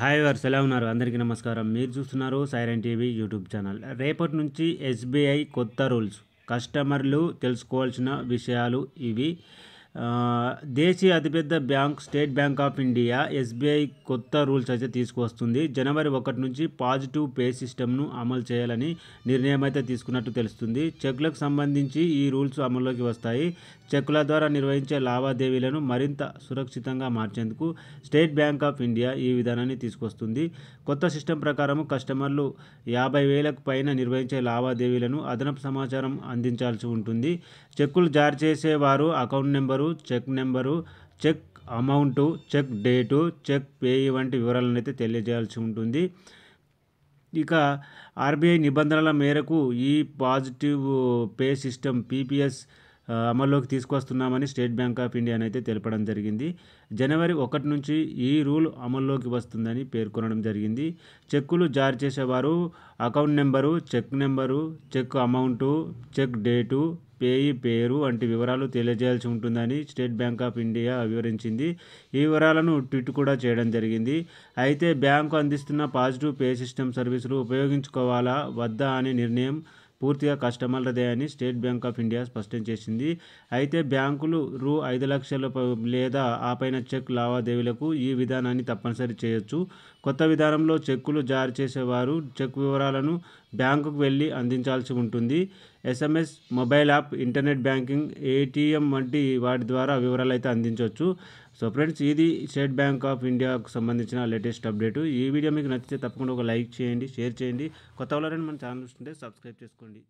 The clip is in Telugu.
హాయ్ వర్స్ ఎలా ఉన్నారు అందరికీ నమస్కారం మీరు చూస్తున్నారు సైరన్ టీవీ యూట్యూబ్ ఛానల్ రేపటి నుంచి ఎస్బీఐ కొత్త రూల్స్ కస్టమర్లు తెలుసుకోవాల్సిన విషయాలు ఇవి దేశీయ అతిపెద్ద bank State Bank of India SBI కొత్త రూల్స్ అయితే తీసుకొస్తుంది జనవరి ఒకటి నుంచి పాజిటివ్ పే సిస్టమ్ను అమలు చేయాలని నిర్ణయం అయితే తీసుకున్నట్టు తెలుస్తుంది చెక్లకు సంబంధించి ఈ రూల్స్ అమల్లోకి వస్తాయి చెక్కుల ద్వారా నిర్వహించే లావాదేవీలను మరింత సురక్షితంగా మార్చేందుకు స్టేట్ బ్యాంక్ ఆఫ్ ఇండియా ఈ విధానాన్ని తీసుకొస్తుంది కొత్త సిస్టమ్ ప్రకారం కస్టమర్లు యాభై వేలకు పైన నిర్వహించే లావాదేవీలను అదనపు సమాచారం అందించాల్సి ఉంటుంది చెక్కులు జారీ చేసేవారు account number number cheque number cheque amount cheque date cheque payee వంటి వివరాలను అయితే తెలియజేయాల్సి ఉంటుంది ఇక ఆర్బీఐ నిబంధనల మేరకు ఈ పాజిటివ్ పే సిస్టమ్ పీపీఎస్ అమల్లోకి తీసుకొస్తున్నామని స్టేట్ బ్యాంక్ ఆఫ్ ఇండియా అయితే తెలపడం జరిగింది జనవరి ఒకటి నుంచి ఈ రూల్ అమల్లోకి వస్తుందని పేర్కొనడం జరిగింది చెక్కులు జారీ చేసేవారు account number cheque number cheque amount cheque date payee పేరు వంటి వివరాలు తెలియజేయాల్సి ఉంటుందని స్టేట్ బ్యాంక్ ఆఫ్ ఇండియా వివరించింది ఈ వివరాలను ట్వీట్ కూడా చేయడం జరిగింది అయితే బ్యాంకు అందిస్తున్న పాజిటివ్ పే సిస్టమ్ సర్వీసులు ఉపయోగించుకోవాలా వద్దా అనే నిర్ణయం పూర్తిగా కస్టమర్లదే అని స్టేట్ బ్యాంక్ ఆఫ్ ఇండియా స్పష్టం చేసింది అయితే బ్యాంకులు రూ ఐదు లక్షల లేదా ఆపైన చెక్ లావాదేవీలకు ఈ విధానాన్ని తప్పనిసరి చేయొచ్చు కొత్త విధానంలో చెక్కులు జారీ చేసేవారు చెక్ వివరాలను బ్యాంకుకు వెళ్ళి అందించాల్సి ఉంటుంది SMS mobile app internet banking ATM వంటి వాటి ద్వారా వివరాలు అయితే అందించవచ్చు సో ఫ్రెండ్స్ ఇది స్టేట్ బ్యాంక్ ఆఫ్ ఇండియాకు సంబంధించిన లేటెస్ట్ అప్డేటు ఈ వీడియో మీకు నచ్చితే తప్పకుండా ఒక లైక్ చేయండి షేర్ చేయండి కొత్త వాళ్ళని మన ఛానల్ చూస్తుంటే సబ్స్క్రైబ్ చేసుకోండి